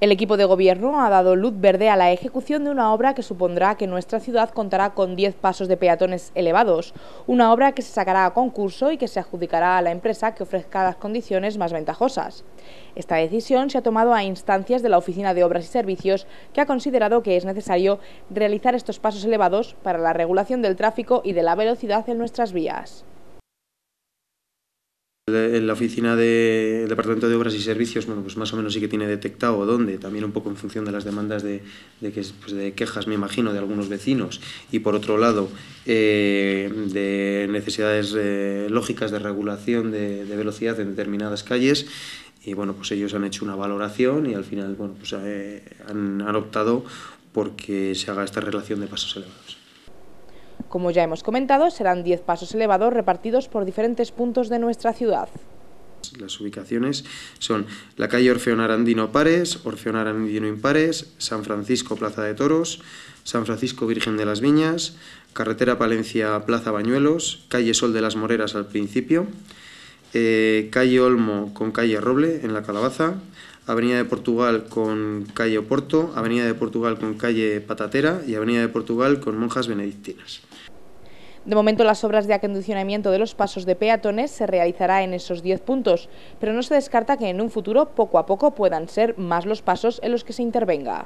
El equipo de gobierno ha dado luz verde a la ejecución de una obra que supondrá que nuestra ciudad contará con 10 pasos de peatones elevados, una obra que se sacará a concurso y que se adjudicará a la empresa que ofrezca las condiciones más ventajosas. Esta decisión se ha tomado a instancias de la Oficina de Obras y Servicios, que ha considerado que es necesario realizar estos pasos elevados para la regulación del tráfico y de la velocidad en nuestras vías. En La oficina del Departamento de Obras y Servicios, bueno, pues más o menos sí que tiene detectado dónde, también un poco en función de las demandas de, pues quejas, me imagino, de algunos vecinos, y por otro lado, eh, de necesidades eh, lógicas de regulación de, velocidad en determinadas calles, y bueno, pues ellos han hecho una valoración y al final, bueno, pues eh, han, optado por porque se haga esta relación de pasos elevados. Como ya hemos comentado, serán 10 pasos elevados repartidos por diferentes puntos de nuestra ciudad. Las ubicaciones son la calle Orfeón Arandino Pares, Orfeón Arandino Impares, San Francisco Plaza de Toros, San Francisco Virgen de las Viñas, Carretera Palencia Plaza Bañuelos, calle Sol de las Moreras al principio, eh, calle Olmo con calle Roble en La Calabaza, Avenida de Portugal con calle Oporto, Avenida de Portugal con calle Patatera y Avenida de Portugal con Monjas Benedictinas. De momento las obras de acondicionamiento de los pasos de peatones se realizará en esos 10 puntos, pero no se descarta que en un futuro poco a poco puedan ser más los pasos en los que se intervenga.